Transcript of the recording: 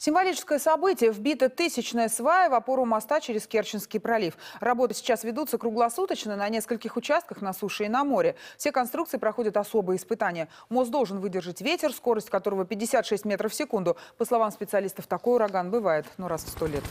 Символическое событие. Вбита тысячная свая в опору моста через Керченский пролив. Работы сейчас ведутся круглосуточно на нескольких участках на суше и на море. Все конструкции проходят особые испытания. Мост должен выдержать ветер, скорость которого 56 метров в секунду. По словам специалистов, такой ураган бывает, но раз в сто лет.